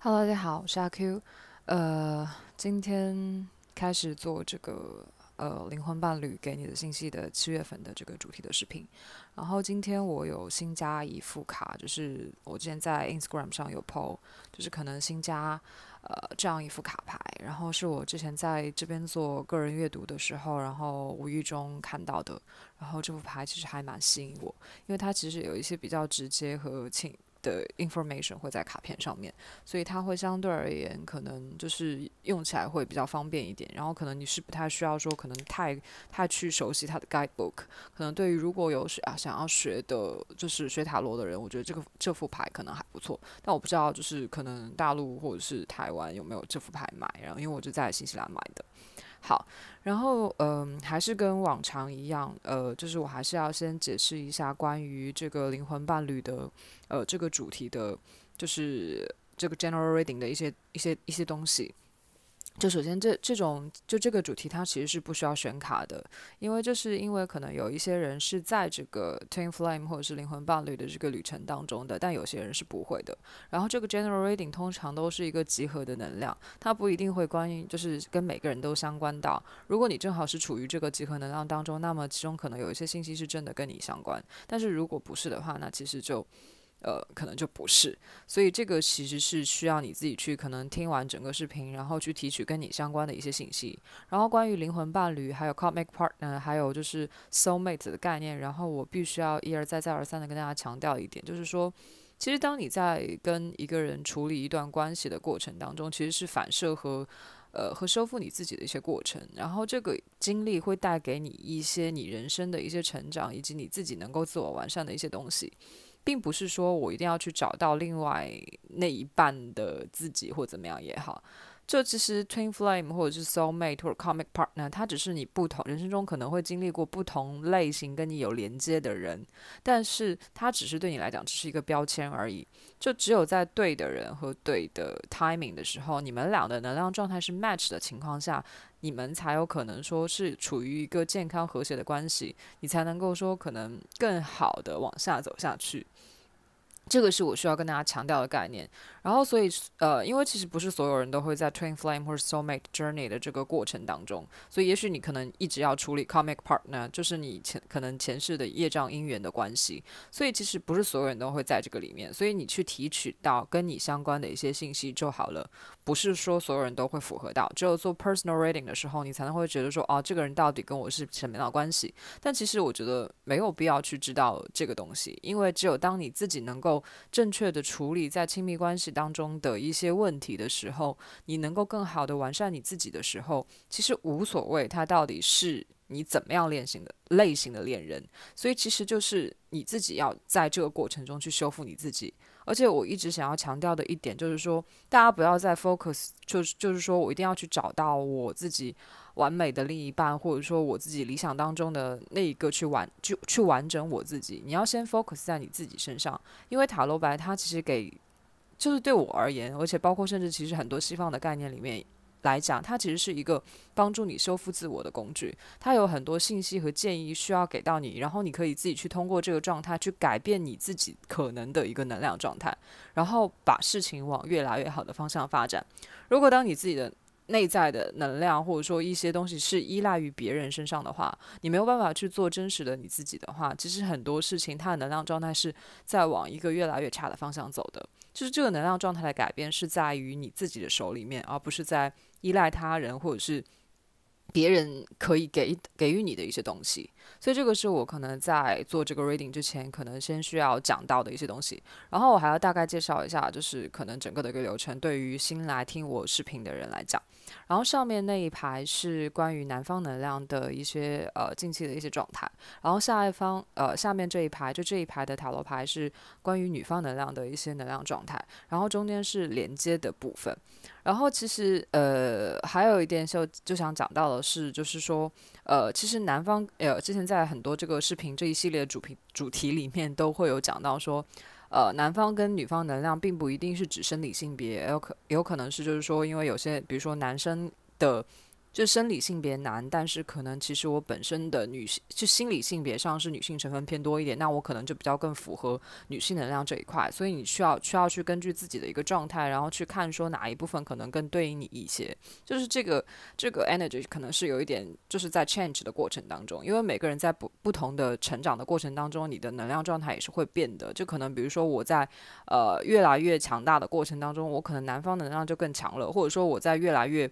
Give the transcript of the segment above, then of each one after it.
Hello，大家好，我是阿 Q，呃，今天开始做这个呃灵魂伴侣给你的信息的七月份的这个主题的视频。然后今天我有新加一副卡，就是我之前在 Instagram 上有 p o 就是可能新加呃这样一副卡牌。然后是我之前在这边做个人阅读的时候，然后无意中看到的。然后这副牌其实还蛮吸引我，因为它其实有一些比较直接和情的 information 会在卡片上面，所以它会相对而言可能就是用起来会比较方便一点。然后可能你是不太需要说可能太太去熟悉它的 guidebook。可能对于如果有啊想要学的，就是学塔罗的人，我觉得这个这副牌可能还不错。但我不知道就是可能大陆或者是台湾有没有这副牌买，然后因为我就在新西兰买的。好，然后嗯，还是跟往常一样，呃，就是我还是要先解释一下关于这个灵魂伴侣的，呃，这个主题的，就是这个 general reading 的一些一些一些东西。就首先，这这种就这个主题，它其实是不需要选卡的，因为这是因为可能有一些人是在这个 Twin Flame 或者是灵魂伴侣的这个旅程当中的，但有些人是不会的。然后，这个 Generating 通常都是一个集合的能量，它不一定会关于就是跟每个人都相关到。如果你正好是处于这个集合能量当中，那么其中可能有一些信息是真的跟你相关，但是如果不是的话，那其实就。呃，可能就不是，所以这个其实是需要你自己去可能听完整个视频，然后去提取跟你相关的一些信息。然后关于灵魂伴侣，还有 comic part，n e r 还有就是 soulmate 的概念。然后我必须要一而再、再而三的跟大家强调一点，就是说，其实当你在跟一个人处理一段关系的过程当中，其实是反射和呃和修复你自己的一些过程。然后这个经历会带给你一些你人生的一些成长，以及你自己能够自我完善的一些东西。并不是说我一定要去找到另外那一半的自己或怎么样也好，就其实 twin flame 或者是 soul mate 或者 c o m i c partner，它只是你不同人生中可能会经历过不同类型跟你有连接的人，但是它只是对你来讲只是一个标签而已。就只有在对的人和对的 timing 的时候，你们俩的能量状态是 match 的情况下，你们才有可能说是处于一个健康和谐的关系，你才能够说可能更好的往下走下去。这个是我需要跟大家强调的概念。然后，所以呃，因为其实不是所有人都会在 twin flame 或者 soul mate journey 的这个过程当中，所以也许你可能一直要处理 comic part，n e r 就是你前可能前世的业障因缘的关系。所以其实不是所有人都会在这个里面，所以你去提取到跟你相关的一些信息就好了。不是说所有人都会符合到，只有做 personal reading 的时候，你才能会觉得说，哦，这个人到底跟我是什么样的关系？但其实我觉得没有必要去知道这个东西，因为只有当你自己能够正确的处理在亲密关系当中的一些问题的时候，你能够更好的完善你自己的时候，其实无所谓他到底是你怎么样类型的类型的恋人。所以其实就是你自己要在这个过程中去修复你自己。而且我一直想要强调的一点就是说，大家不要再 focus，就是就是说我一定要去找到我自己完美的另一半，或者说我自己理想当中的那一个去完就去完整我自己。你要先 focus 在你自己身上，因为塔罗牌它其实给就是对我而言，而且包括甚至其实很多西方的概念里面。来讲，它其实是一个帮助你修复自我的工具。它有很多信息和建议需要给到你，然后你可以自己去通过这个状态去改变你自己可能的一个能量状态，然后把事情往越来越好的方向发展。如果当你自己的内在的能量，或者说一些东西是依赖于别人身上的话，你没有办法去做真实的你自己的话，其实很多事情它的能量状态是在往一个越来越差的方向走的。就是这个能量状态的改变是在于你自己的手里面，而不是在。依赖他人，或者是别人可以给给予你的一些东西。所以这个是我可能在做这个 reading 之前，可能先需要讲到的一些东西。然后我还要大概介绍一下，就是可能整个的一个流程对于新来听我视频的人来讲。然后上面那一排是关于男方能量的一些呃近期的一些状态。然后下一方呃下面这一排就这一排的塔罗牌是关于女方能量的一些能量状态。然后中间是连接的部分。然后其实呃还有一点就就想讲到的是，就是说呃其实男方呃现在很多这个视频这一系列主频主题里面都会有讲到说，呃，男方跟女方能量并不一定是指生理性别，有可有可能是就是说，因为有些比如说男生的。就生理性别男，但是可能其实我本身的女性，就心理性别上是女性成分偏多一点，那我可能就比较更符合女性能量这一块。所以你需要需要去根据自己的一个状态，然后去看说哪一部分可能更对应你一些。就是这个这个 energy 可能是有一点，就是在 change 的过程当中，因为每个人在不不同的成长的过程当中，你的能量状态也是会变的。就可能比如说我在呃越来越强大的过程当中，我可能男方能量就更强了，或者说我在越来越。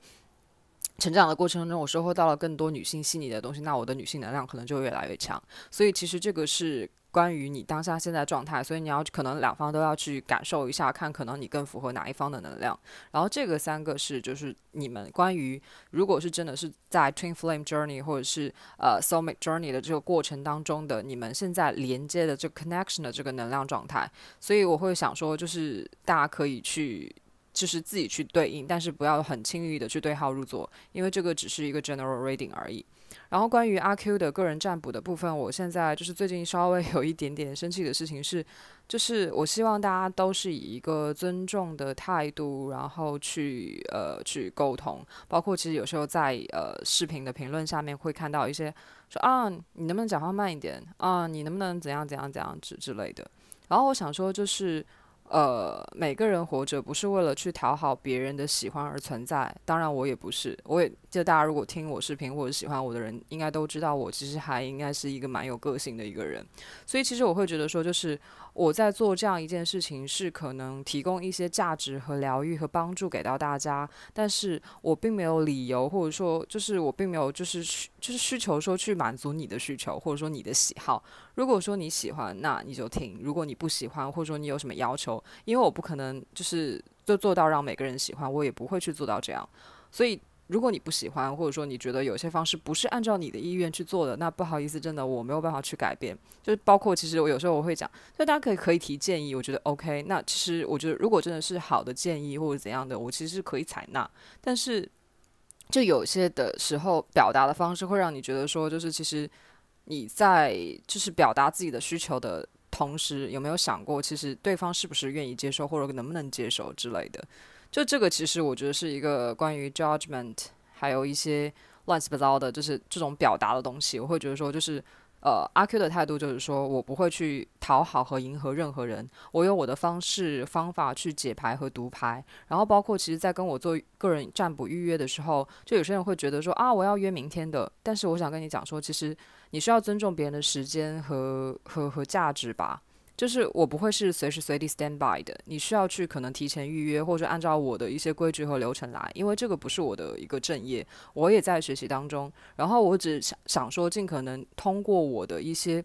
成长的过程中，我收获到了更多女性细腻的东西，那我的女性能量可能就越来越强。所以其实这个是关于你当下现在状态，所以你要可能两方都要去感受一下，看可能你更符合哪一方的能量。然后这个三个是就是你们关于如果是真的是在 Twin Flame Journey 或者是呃 Soulmate Journey 的这个过程当中的你们现在连接的这 Connection 的这个能量状态。所以我会想说，就是大家可以去。就是自己去对应，但是不要很轻易地去对号入座，因为这个只是一个 general reading 而已。然后关于阿 Q 的个人占卜的部分，我现在就是最近稍微 有一点点生气的事情是，就是我希望大家都是以一个尊重的态度，然后去呃去沟通。包括其实有时候在呃视频的评论下面会看到一些说啊你能不能讲话慢一点啊你能不能怎样怎样怎样之之类的。然后我想说就是。呃，每个人活着不是为了去讨好别人的喜欢而存在。当然，我也不是。我也记得大家如果听我视频或者喜欢我的人，应该都知道我其实还应该是一个蛮有个性的一个人。所以，其实我会觉得说，就是。我在做这样一件事情，是可能提供一些价值和疗愈和帮助给到大家，但是我并没有理由，或者说，就是我并没有就是就是需求说去满足你的需求，或者说你的喜好。如果说你喜欢，那你就听；如果你不喜欢，或者说你有什么要求，因为我不可能就是就做到让每个人喜欢，我也不会去做到这样，所以。如果你不喜欢，或者说你觉得有些方式不是按照你的意愿去做的，那不好意思，真的我没有办法去改变。就是包括其实我有时候我会讲，所以大家可以可以提建议，我觉得 OK。那其实我觉得如果真的是好的建议或者怎样的，我其实是可以采纳。但是就有些的时候表达的方式会让你觉得说，就是其实你在就是表达自己的需求的同时，有没有想过其实对方是不是愿意接受或者能不能接受之类的？就这个，其实我觉得是一个关于 judgment，还有一些乱七八糟的，就是这种表达的东西。我会觉得说，就是呃，阿 Q 的态度就是说我不会去讨好和迎合任何人，我有我的方式方法去解牌和读牌。然后包括其实，在跟我做个人占卜预约的时候，就有些人会觉得说啊，我要约明天的。但是我想跟你讲说，其实你需要尊重别人的时间和和和价值吧。就是我不会是随时随地 stand by 的，你需要去可能提前预约，或者按照我的一些规矩和流程来，因为这个不是我的一个正业，我也在学习当中，然后我只想想说尽可能通过我的一些。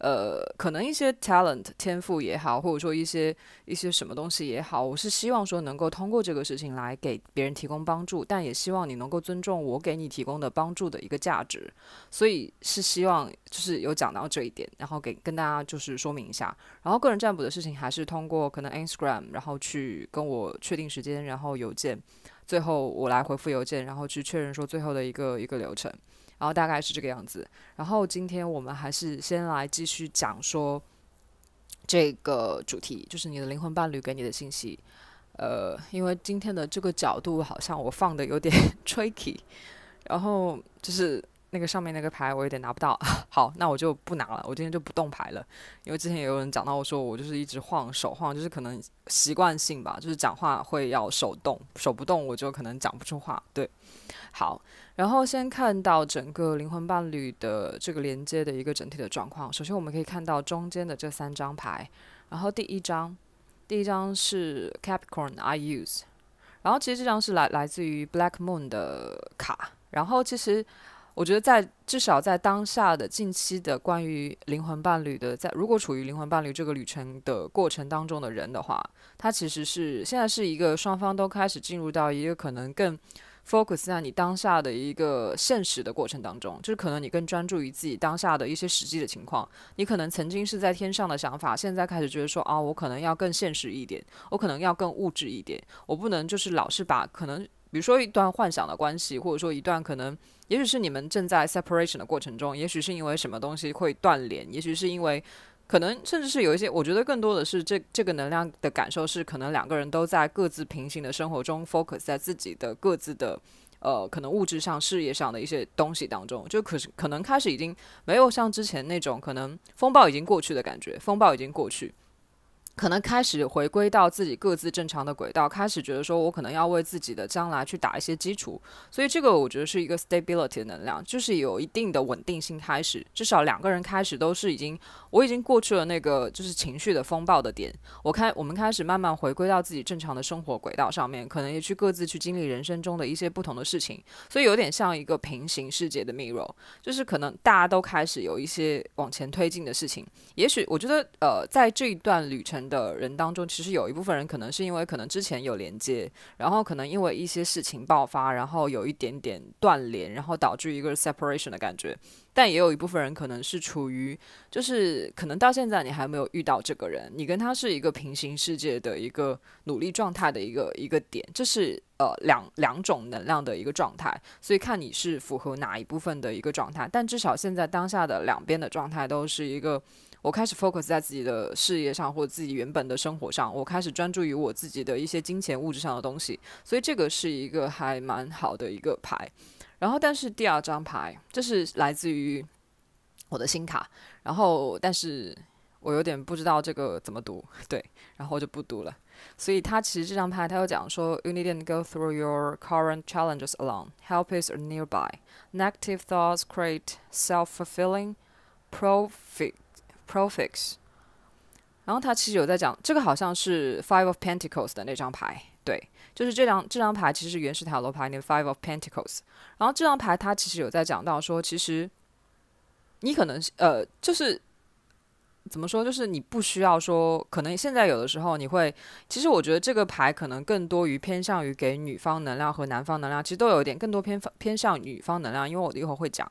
呃，可能一些 talent 天赋也好，或者说一些一些什么东西也好，我是希望说能够通过这个事情来给别人提供帮助，但也希望你能够尊重我给你提供的帮助的一个价值。所以是希望就是有讲到这一点，然后给跟大家就是说明一下。然后个人占卜的事情还是通过可能 Instagram，然后去跟我确定时间，然后邮件，最后我来回复邮件，然后去确认说最后的一个一个流程。然后大概是这个样子。然后今天我们还是先来继续讲说这个主题，就是你的灵魂伴侣给你的信息。呃，因为今天的这个角度好像我放的有点 tricky，然后就是。那个上面那个牌我有点拿不到，好，那我就不拿了，我今天就不动牌了，因为之前也有人讲到，我说我就是一直晃手晃，就是可能习惯性吧，就是讲话会要手动手不动我就可能讲不出话。对，好，然后先看到整个灵魂伴侣的这个连接的一个整体的状况。首先我们可以看到中间的这三张牌，然后第一张，第一张是 Capricorn I use，然后其实这张是来来自于 Black Moon 的卡，然后其实。我觉得在至少在当下的近期的关于灵魂伴侣的，在如果处于灵魂伴侣这个旅程的过程当中的人的话，他其实是现在是一个双方都开始进入到一个可能更 focus 在你当下的一个现实的过程当中，就是可能你更专注于自己当下的一些实际的情况。你可能曾经是在天上的想法，现在开始觉得说啊，我可能要更现实一点，我可能要更物质一点，我不能就是老是把可能。比如说一段幻想的关系，或者说一段可能，也许是你们正在 separation 的过程中，也许是因为什么东西会断联，也许是因为可能甚至是有一些，我觉得更多的是这这个能量的感受是，可能两个人都在各自平行的生活中 focus 在自己的各自的呃可能物质上、事业上的一些东西当中，就可是可能开始已经没有像之前那种可能风暴已经过去的感觉，风暴已经过去。可能开始回归到自己各自正常的轨道，开始觉得说我可能要为自己的将来去打一些基础，所以这个我觉得是一个 stability 的能量，就是有一定的稳定性。开始至少两个人开始都是已经，我已经过去了那个就是情绪的风暴的点。我开我们开始慢慢回归到自己正常的生活轨道上面，可能也去各自去经历人生中的一些不同的事情。所以有点像一个平行世界的 mirror，就是可能大家都开始有一些往前推进的事情。也许我觉得呃，在这一段旅程。的人当中，其实有一部分人可能是因为可能之前有连接，然后可能因为一些事情爆发，然后有一点点断联，然后导致一个 separation 的感觉。但也有一部分人可能是处于，就是可能到现在你还没有遇到这个人，你跟他是一个平行世界的一个努力状态的一个一个点，这是呃两两种能量的一个状态。所以看你是符合哪一部分的一个状态，但至少现在当下的两边的状态都是一个。我开始 focus 在自己的事业上，或自己原本的生活上。我开始专注于我自己的一些金钱物质上的东西，所以这个是一个还蛮好的一个牌。然后，但是第二张牌这是来自于我的新卡。然后，但是我有点不知道这个怎么读，对，然后就不读了。所以，他其实这张牌他又讲说：，You needn't go through your current challenges alone. h e l p i s a nearby. Negative thoughts create self-fulfilling profit. Prefix，然后他其实有在讲这个，好像是 Five of Pentacles 的那张牌，对，就是这张这张牌其实原始塔罗牌那 Five of Pentacles，然后这张牌他其实有在讲到说，其实你可能呃就是怎么说，就是你不需要说，可能现在有的时候你会，其实我觉得这个牌可能更多于偏向于给女方能量和男方能量，其实都有一点更多偏偏向女方能量，因为我一会儿会讲。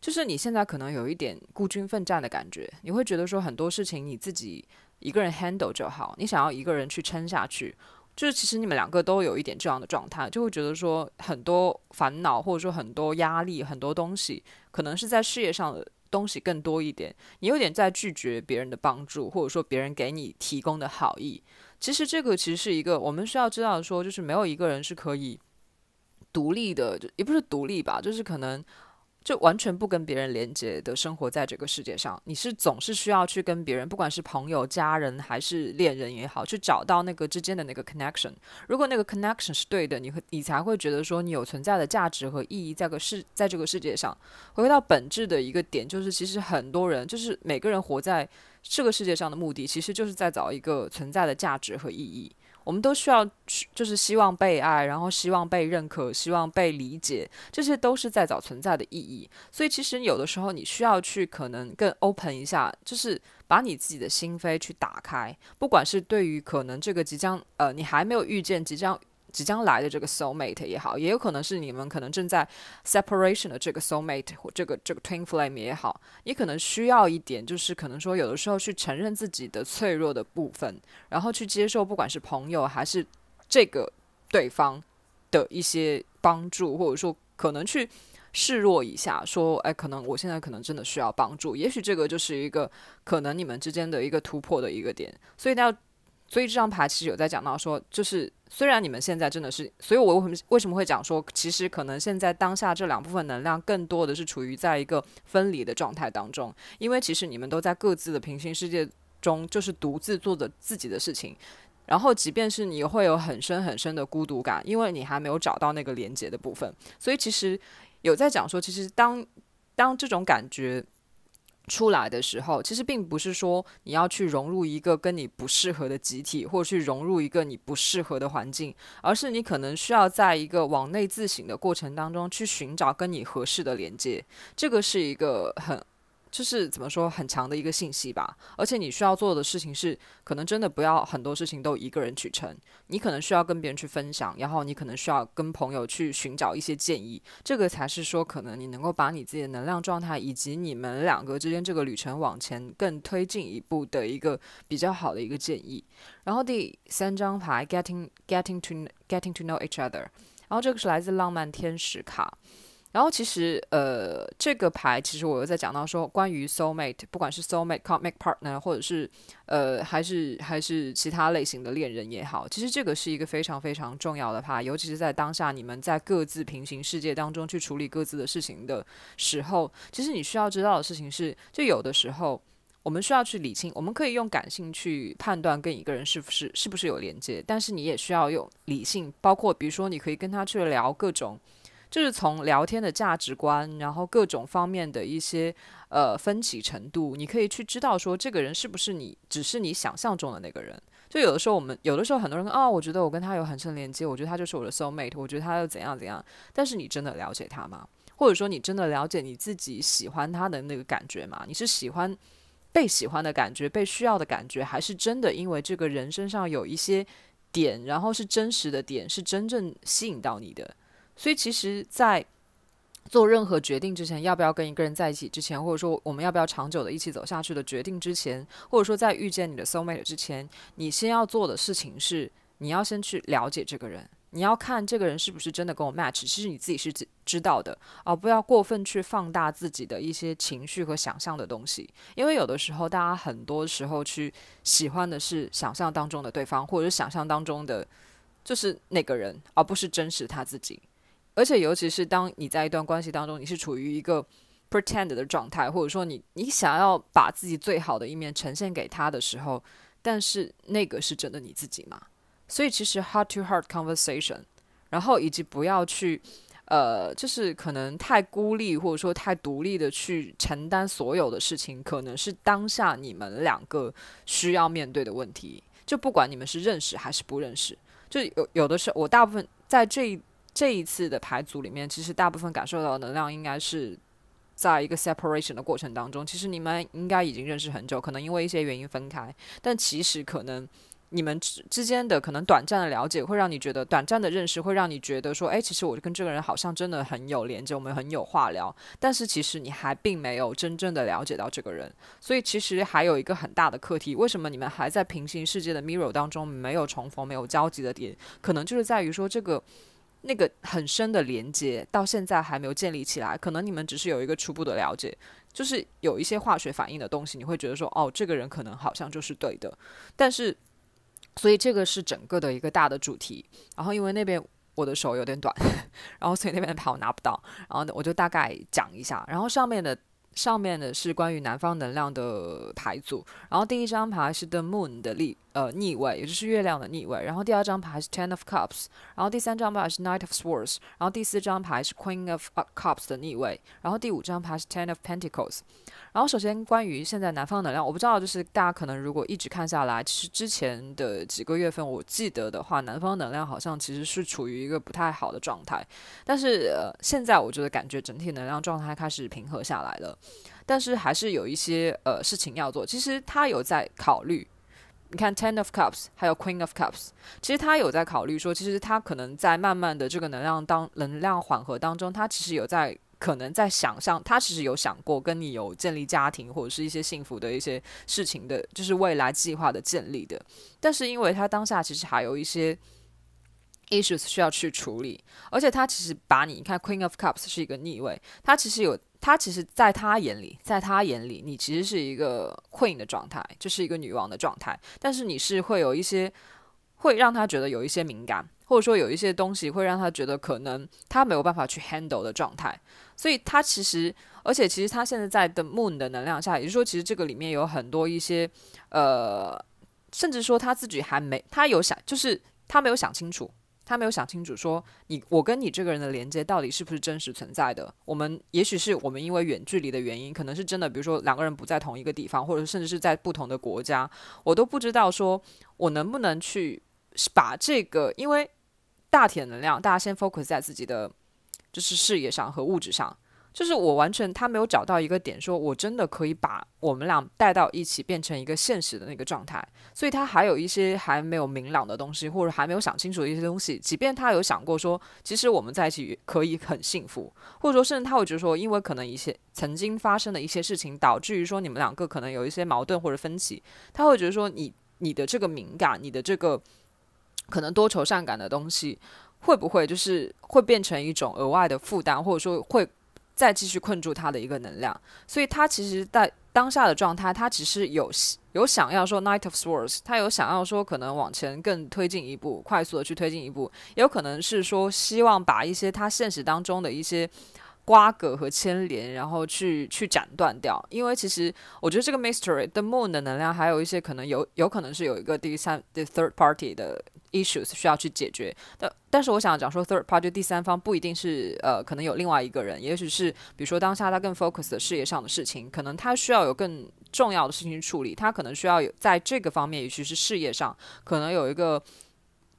就是你现在可能有一点孤军奋战的感觉，你会觉得说很多事情你自己一个人 handle 就好，你想要一个人去撑下去，就是其实你们两个都有一点这样的状态，就会觉得说很多烦恼或者说很多压力，很多东西可能是在事业上的东西更多一点，你有点在拒绝别人的帮助或者说别人给你提供的好意。其实这个其实是一个我们需要知道说，就是没有一个人是可以独立的，也不是独立吧，就是可能。就完全不跟别人连接的生活在这个世界上，你是总是需要去跟别人，不管是朋友、家人还是恋人也好，去找到那个之间的那个 connection。如果那个 connection 是对的，你会你才会觉得说你有存在的价值和意义在个世在这个世界上。回归到本质的一个点，就是其实很多人就是每个人活在这个世界上的目的，其实就是在找一个存在的价值和意义。我们都需要，就是希望被爱，然后希望被认可，希望被理解，这些都是在找存在的意义。所以，其实有的时候你需要去，可能更 open 一下，就是把你自己的心扉去打开。不管是对于可能这个即将，呃，你还没有遇见即将。即将来的这个 soul mate 也好，也有可能是你们可能正在 separation 的这个 soul mate 或这个这个 twin flame 也好，也可能需要一点，就是可能说有的时候去承认自己的脆弱的部分，然后去接受，不管是朋友还是这个对方的一些帮助，或者说可能去示弱一下，说，哎，可能我现在可能真的需要帮助，也许这个就是一个可能你们之间的一个突破的一个点。所以要，所以这张牌其实有在讲到说，就是。虽然你们现在真的是，所以我为什么为什么会讲说，其实可能现在当下这两部分能量更多的是处于在一个分离的状态当中，因为其实你们都在各自的平行世界中，就是独自做着自己的事情，然后即便是你会有很深很深的孤独感，因为你还没有找到那个连接的部分，所以其实有在讲说，其实当当这种感觉。出来的时候，其实并不是说你要去融入一个跟你不适合的集体，或去融入一个你不适合的环境，而是你可能需要在一个往内自省的过程当中，去寻找跟你合适的连接。这个是一个很。就是怎么说很强的一个信息吧，而且你需要做的事情是，可能真的不要很多事情都一个人去撑，你可能需要跟别人去分享，然后你可能需要跟朋友去寻找一些建议，这个才是说可能你能够把你自己的能量状态以及你们两个之间这个旅程往前更推进一步的一个比较好的一个建议。然后第三张牌，getting getting to getting to know each other，然后这个是来自浪漫天使卡。然后其实，呃，这个牌其实我又在讲到说，关于 soul mate，不管是 soul mate、c o m i c partner，或者是呃，还是还是其他类型的恋人也好，其实这个是一个非常非常重要的牌，尤其是在当下你们在各自平行世界当中去处理各自的事情的时候，其实你需要知道的事情是，就有的时候我们需要去理清，我们可以用感性去判断跟一个人是不是是不是有连接，但是你也需要用理性，包括比如说你可以跟他去聊各种。就是从聊天的价值观，然后各种方面的一些呃分歧程度，你可以去知道说这个人是不是你，只是你想象中的那个人。就有的时候我们，有的时候很多人说啊，我觉得我跟他有很深连接，我觉得他就是我的 soul mate，我觉得他又怎样怎样。但是你真的了解他吗？或者说你真的了解你自己喜欢他的那个感觉吗？你是喜欢被喜欢的感觉，被需要的感觉，还是真的因为这个人身上有一些点，然后是真实的点，是真正吸引到你的？所以其实，在做任何决定之前，要不要跟一个人在一起之前，或者说我们要不要长久的一起走下去的决定之前，或者说在遇见你的 soulmate 之前，你先要做的事情是，你要先去了解这个人，你要看这个人是不是真的跟我 match。其实你自己是知道的，而不要过分去放大自己的一些情绪和想象的东西，因为有的时候，大家很多时候去喜欢的是想象当中的对方，或者是想象当中的就是那个人，而不是真实他自己。而且，尤其是当你在一段关系当中，你是处于一个 pretend 的状态，或者说你你想要把自己最好的一面呈现给他的时候，但是那个是真的你自己吗？所以，其实 hard to hard conversation，然后以及不要去，呃，就是可能太孤立或者说太独立的去承担所有的事情，可能是当下你们两个需要面对的问题。就不管你们是认识还是不认识，就有有的时候，我大部分在这一。这一次的牌组里面，其实大部分感受到的能量应该是在一个 separation 的过程当中。其实你们应该已经认识很久，可能因为一些原因分开，但其实可能你们之之间的可能短暂的了解，会让你觉得短暂的认识，会让你觉得说，哎，其实我跟这个人好像真的很有连接，我们很有话聊。但是其实你还并没有真正的了解到这个人，所以其实还有一个很大的课题，为什么你们还在平行世界的 mirror 当中没有重逢，没有交集的点，可能就是在于说这个。那个很深的连接到现在还没有建立起来，可能你们只是有一个初步的了解，就是有一些化学反应的东西，你会觉得说，哦，这个人可能好像就是对的，但是，所以这个是整个的一个大的主题。然后因为那边我的手有点短，然后所以那边的牌我拿不到，然后我就大概讲一下。然后上面的。上面的是关于南方能量的牌组，然后第一张牌是 The Moon 的逆呃逆位，也就是月亮的逆位，然后第二张牌是 Ten of Cups，然后第三张牌是 Knight of Swords，然后第四张牌是 Queen of Cups 的逆位，然后第五张牌是 Ten of Pentacles。然后首先关于现在南方能量，我不知道就是大家可能如果一直看下来，其实之前的几个月份我记得的话，南方能量好像其实是处于一个不太好的状态，但是呃现在我觉得感觉整体能量状态开始平和下来了。但是还是有一些呃事情要做。其实他有在考虑，你看 Ten of Cups，还有 Queen of Cups，其实他有在考虑说，其实他可能在慢慢的这个能量当能量缓和当中，他其实有在可能在想象，他其实有想过跟你有建立家庭或者是一些幸福的一些事情的，就是未来计划的建立的。但是因为他当下其实还有一些 issues 需要去处理，而且他其实把你你看 Queen of Cups 是一个逆位，他其实有。他其实，在他眼里，在他眼里，你其实是一个 queen 的状态，就是一个女王的状态。但是你是会有一些，会让他觉得有一些敏感，或者说有一些东西会让他觉得可能他没有办法去 handle 的状态。所以他其实，而且其实他现在在 the moon 的能量下，也就是说，其实这个里面有很多一些，呃，甚至说他自己还没，他有想，就是他没有想清楚。他没有想清楚，说你我跟你这个人的连接到底是不是真实存在的？我们也许是我们因为远距离的原因，可能是真的，比如说两个人不在同一个地方，或者甚至是在不同的国家，我都不知道说我能不能去把这个，因为大体能量，大家先 focus 在自己的就是事业上和物质上。就是我完全他没有找到一个点，说我真的可以把我们俩带到一起，变成一个现实的那个状态。所以他还有一些还没有明朗的东西，或者还没有想清楚的一些东西。即便他有想过说，其实我们在一起可以很幸福，或者说甚至他会觉得说，因为可能一些曾经发生的一些事情，导致于说你们两个可能有一些矛盾或者分歧。他会觉得说，你你的这个敏感，你的这个可能多愁善感的东西，会不会就是会变成一种额外的负担，或者说会。再继续困住他的一个能量，所以他其实，在当下的状态，他其实有有想要说 Knight of Swords，他有想要说可能往前更推进一步，快速的去推进一步，也有可能是说希望把一些他现实当中的一些瓜葛和牵连，然后去去斩断掉。因为其实我觉得这个 Mystery the Moon 的能量，还有一些可能有有可能是有一个第三 third party 的。issues 需要去解决，但但是我想讲说，third party 第三方不一定是呃，可能有另外一个人，也许是比如说当下他更 focus 的事业上的事情，可能他需要有更重要的事情去处理，他可能需要有在这个方面，也许是事业上可能有一个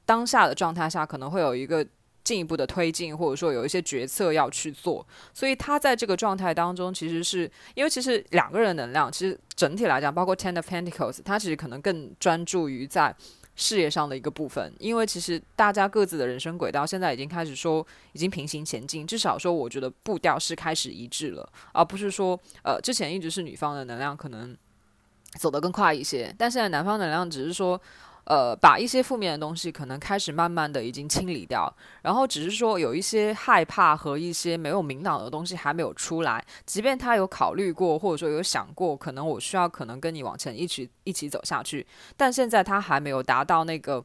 当下的状态下可能会有一个进一步的推进，或者说有一些决策要去做，所以他在这个状态当中，其实是因为其实两个人能量，其实整体来讲，包括 Tend of Pentacles，他其实可能更专注于在。事业上的一个部分，因为其实大家各自的人生轨道现在已经开始说已经平行前进，至少说我觉得步调是开始一致了，而不是说呃之前一直是女方的能量可能走得更快一些，但现在男方能量只是说。呃，把一些负面的东西可能开始慢慢的已经清理掉，然后只是说有一些害怕和一些没有明朗的东西还没有出来。即便他有考虑过，或者说有想过，可能我需要可能跟你往前一起一起走下去，但现在他还没有达到那个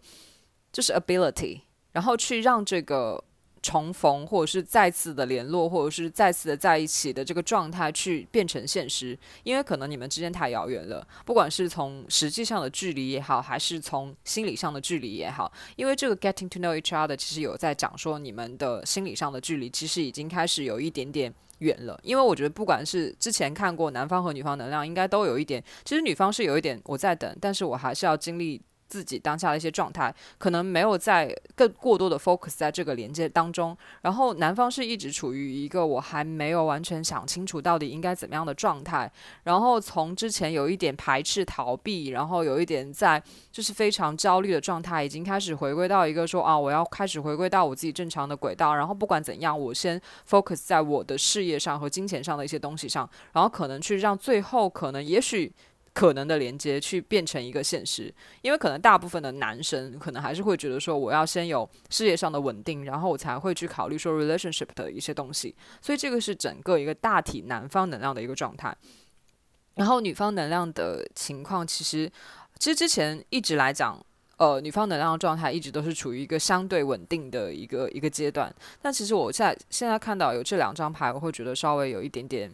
就是 ability，然后去让这个。重逢，或者是再次的联络，或者是再次的在一起的这个状态去变成现实，因为可能你们之间太遥远了，不管是从实际上的距离也好，还是从心理上的距离也好，因为这个 getting to know each other 其实有在讲说你们的心理上的距离其实已经开始有一点点远了，因为我觉得不管是之前看过男方和女方能量，应该都有一点，其实女方是有一点我在等，但是我还是要经历。自己当下的一些状态，可能没有在更过多的 focus 在这个连接当中。然后男方是一直处于一个我还没有完全想清楚到底应该怎么样的状态。然后从之前有一点排斥、逃避，然后有一点在就是非常焦虑的状态，已经开始回归到一个说啊，我要开始回归到我自己正常的轨道。然后不管怎样，我先 focus 在我的事业上和金钱上的一些东西上，然后可能去让最后可能也许。可能的连接去变成一个现实，因为可能大部分的男生可能还是会觉得说，我要先有事业上的稳定，然后我才会去考虑说 relationship 的一些东西。所以这个是整个一个大体男方能量的一个状态。然后女方能量的情况，其实其实之前一直来讲，呃，女方能量的状态一直都是处于一个相对稳定的一个一个阶段。但其实我在现在看到有这两张牌，我会觉得稍微有一点点。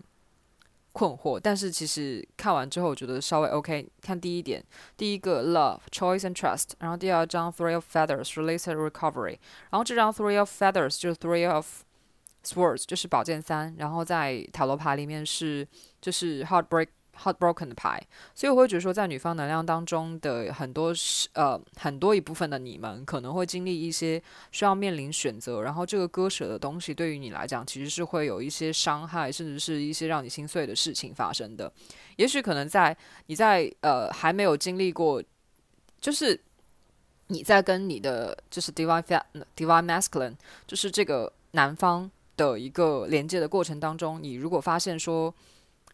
困惑，但是其实看完之后，我觉得稍微 OK。看第一点，第一个 Love、Choice and Trust，然后第二张 Three of Feathers、Release and Recovery，然后这张 Three of Feathers 就是 Three of Swords，就是宝剑三，然后在塔罗牌里面是就是 Heartbreak。Heartbroken 的牌，所以我会觉得说，在女方能量当中的很多，呃，很多一部分的你们可能会经历一些需要面临选择，然后这个割舍的东西对于你来讲其实是会有一些伤害，甚至是一些让你心碎的事情发生的。也许可能在你在呃还没有经历过，就是你在跟你的就是 Divine Divine Masculine，就是这个男方的一个连接的过程当中，你如果发现说。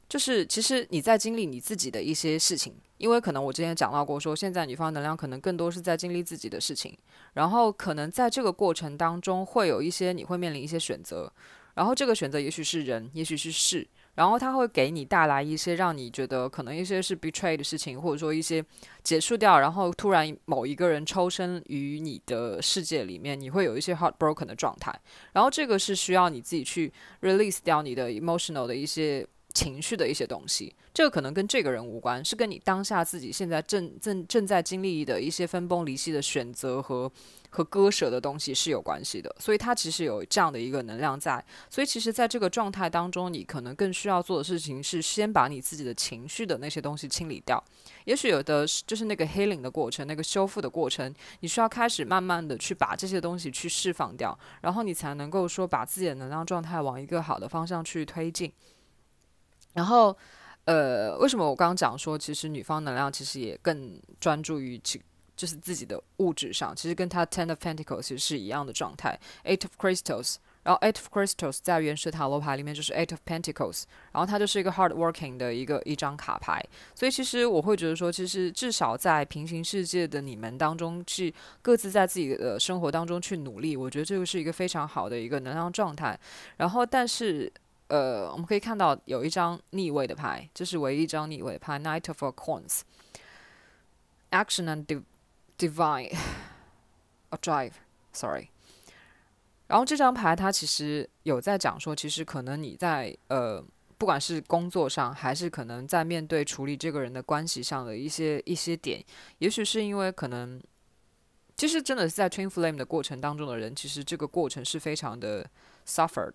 就是，其实你在经历你自己的一些事情，因为可能我之前讲到过，说现在女方能量可能更多是在经历自己的事情，然后可能在这个过程当中会有一些你会面临一些选择，然后这个选择也许是人，也许是事，然后它会给你带来一些让你觉得可能一些是 betray 的事情，或者说一些结束掉，然后突然某一个人抽身于你的世界里面，你会有一些 heart broken 的状态，然后这个是需要你自己去 release 掉你的 emotional 的一些。情绪的一些东西，这个可能跟这个人无关，是跟你当下自己现在正正正在经历的一些分崩离析的选择和和割舍的东西是有关系的。所以他其实有这样的一个能量在。所以其实在这个状态当中，你可能更需要做的事情是先把你自己的情绪的那些东西清理掉。也许有的就是那个黑领的过程，那个修复的过程，你需要开始慢慢的去把这些东西去释放掉，然后你才能够说把自己的能量状态往一个好的方向去推进。然后，呃，为什么我刚刚讲说，其实女方能量其实也更专注于其就是自己的物质上，其实跟她 Ten of Pentacles 其实是一样的状态，Eight of Crystals，然后 Eight of Crystals 在原始塔罗牌里面就是 Eight of Pentacles，然后它就是一个 hard working 的一个一张卡牌，所以其实我会觉得说，其实至少在平行世界的你们当中去各自在自己的生活当中去努力，我觉得这个是一个非常好的一个能量状态。然后，但是。呃，我们可以看到有一张逆位的牌，这是唯一一张逆位的牌，Knight of Coins。Action and divine a drive, sorry。然后这张牌它其实有在讲说，其实可能你在呃，不管是工作上，还是可能在面对处理这个人的关系上的一些一些点，也许是因为可能，其实真的是在 t w i n Flame 的过程当中的人，其实这个过程是非常的 suffered。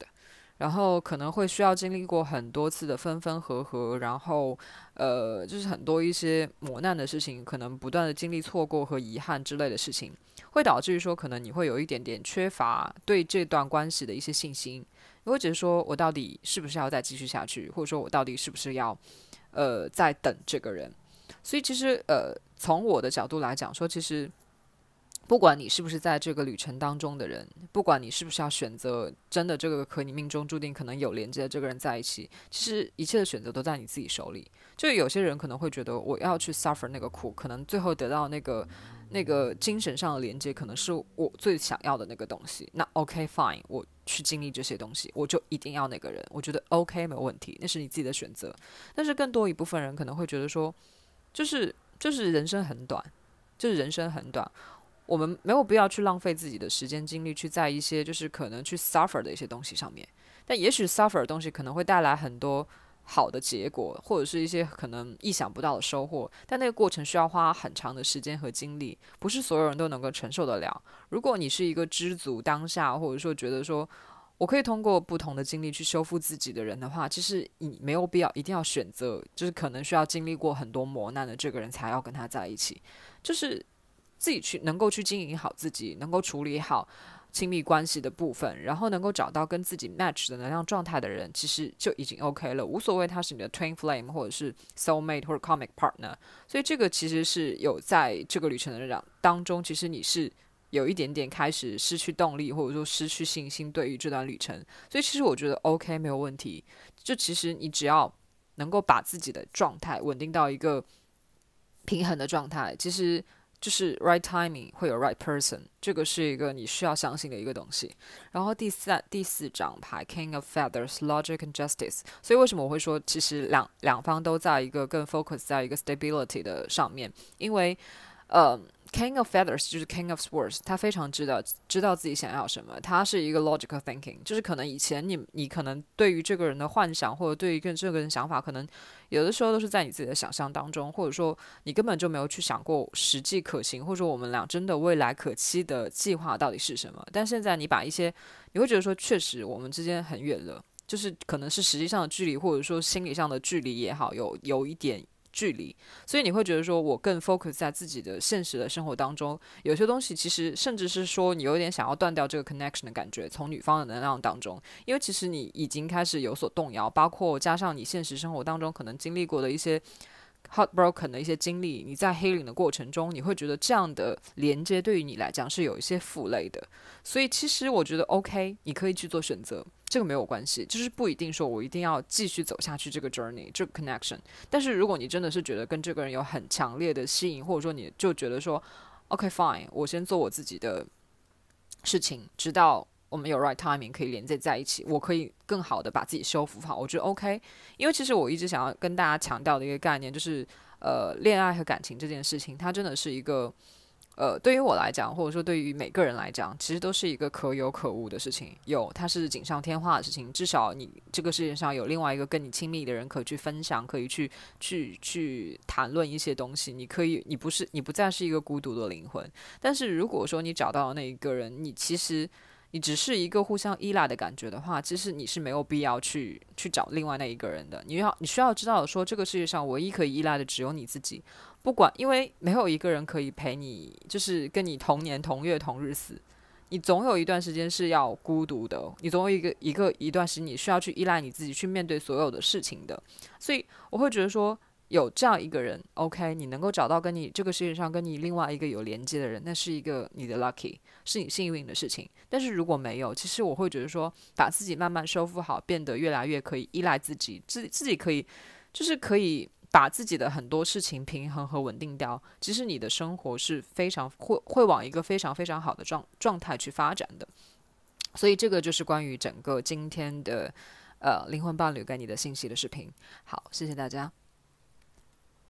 然后可能会需要经历过很多次的分分合合，然后呃，就是很多一些磨难的事情，可能不断的经历错过和遗憾之类的事情，会导致于说，可能你会有一点点缺乏对这段关系的一些信心，你会觉得说我到底是不是要再继续下去，或者说我到底是不是要呃在等这个人？所以其实呃，从我的角度来讲，说其实。不管你是不是在这个旅程当中的人，不管你是不是要选择真的这个和你命中注定可能有连接的这个人在一起，其实一切的选择都在你自己手里。就有些人可能会觉得我要去 suffer 那个苦，可能最后得到那个那个精神上的连接，可能是我最想要的那个东西。那 OK fine，我去经历这些东西，我就一定要那个人。我觉得 OK 没有问题，那是你自己的选择。但是更多一部分人可能会觉得说，就是就是人生很短，就是人生很短。我们没有必要去浪费自己的时间精力去在一些就是可能去 suffer 的一些东西上面，但也许 suffer 的东西可能会带来很多好的结果，或者是一些可能意想不到的收获。但那个过程需要花很长的时间和精力，不是所有人都能够承受得了。如果你是一个知足当下，或者说觉得说我可以通过不同的经历去修复自己的人的话，其实你没有必要一定要选择，就是可能需要经历过很多磨难的这个人才要跟他在一起，就是。自己去能够去经营好自己，能够处理好亲密关系的部分，然后能够找到跟自己 match 的能量状态的人，其实就已经 OK 了，无所谓他是你的 t w i n Flame 或者是 Soul Mate 或者 Comic Partner。所以这个其实是有在这个旅程的当当中，其实你是有一点点开始失去动力或者说失去信心对于这段旅程。所以其实我觉得 OK 没有问题，就其实你只要能够把自己的状态稳定到一个平衡的状态，其实。就是 right timing 会有 right person，这个是一个你需要相信的一个东西。然后第三、第四张牌 King of Feathers，Logic and Justice。所以为什么我会说，其实两两方都在一个更 focus 在一个 stability 的上面，因为。呃，King of Feathers 就是 King of Swords，他非常知道知道自己想要什么。他是一个 Logical Thinking，就是可能以前你你可能对于这个人的幻想或者对于跟这个人想法，可能有的时候都是在你自己的想象当中，或者说你根本就没有去想过实际可行，或者说我们俩真的未来可期的计划到底是什么。但现在你把一些，你会觉得说，确实我们之间很远了，就是可能是实际上的距离，或者说心理上的距离也好，有有一点。距离，所以你会觉得说，我更 focus 在自己的现实的生活当中，有些东西其实甚至是说，你有点想要断掉这个 connection 的感觉，从女方的能量当中，因为其实你已经开始有所动摇，包括加上你现实生活当中可能经历过的一些 heartbroken 的一些经历，你在黑领的过程中，你会觉得这样的连接对于你来讲是有一些负累的，所以其实我觉得 OK，你可以去做选择。这个没有关系，就是不一定说我一定要继续走下去这个 journey 这个 connection。但是如果你真的是觉得跟这个人有很强烈的吸引，或者说你就觉得说，OK fine，我先做我自己的事情，直到我们有 right timing 可以连接在一起，我可以更好的把自己修复好，我觉得 OK。因为其实我一直想要跟大家强调的一个概念就是，呃，恋爱和感情这件事情，它真的是一个。呃，对于我来讲，或者说对于每个人来讲，其实都是一个可有可无的事情。有，它是锦上添花的事情，至少你这个世界上有另外一个跟你亲密的人可去分享，可以去去去谈论一些东西。你可以，你不是，你不再是一个孤独的灵魂。但是如果说你找到那一个人，你其实。你只是一个互相依赖的感觉的话，其实你是没有必要去去找另外那一个人的。你要你需要知道，说这个世界上唯一可以依赖的只有你自己。不管，因为没有一个人可以陪你，就是跟你同年同月同日死，你总有一段时间是要孤独的，你总有一个一个一段时间你需要去依赖你自己去面对所有的事情的。所以我会觉得说。有这样一个人，OK，你能够找到跟你这个世界上跟你另外一个有连接的人，那是一个你的 lucky，是你幸运的事情。但是如果没有，其实我会觉得说，把自己慢慢修复好，变得越来越可以依赖自己，自自己可以就是可以把自己的很多事情平衡和稳定掉。其实你的生活是非常会会往一个非常非常好的状状态去发展的。所以这个就是关于整个今天的呃灵魂伴侣给你的信息的视频。好，谢谢大家。